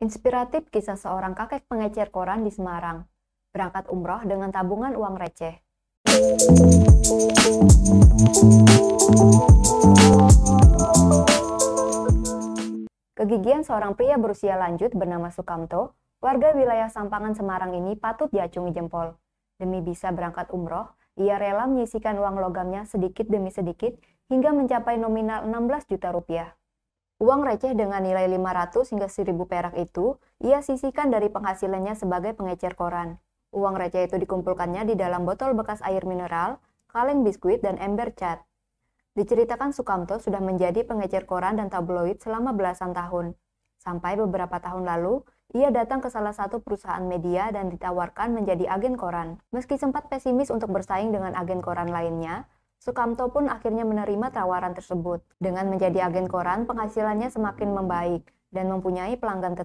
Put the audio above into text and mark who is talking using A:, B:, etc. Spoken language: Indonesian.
A: Inspiratif kisah seorang kakek pengecer koran di Semarang, berangkat umroh dengan tabungan uang receh. Kegigihan seorang pria berusia lanjut bernama Sukamto, warga wilayah Sampangan Semarang ini patut diacungi jempol. Demi bisa berangkat umroh, ia rela menyisikan uang logamnya sedikit demi sedikit hingga mencapai nominal 16 juta rupiah. Uang receh dengan nilai 500 hingga 1000 perak itu ia sisihkan dari penghasilannya sebagai pengecer koran. Uang receh itu dikumpulkannya di dalam botol bekas air mineral, kaleng biskuit, dan ember cat. Diceritakan Sukamto sudah menjadi pengecer koran dan tabloid selama belasan tahun. Sampai beberapa tahun lalu, ia datang ke salah satu perusahaan media dan ditawarkan menjadi agen koran. Meski sempat pesimis untuk bersaing dengan agen koran lainnya, Sukamto pun akhirnya menerima tawaran tersebut. Dengan menjadi agen koran, penghasilannya semakin membaik dan mempunyai pelanggan tetap.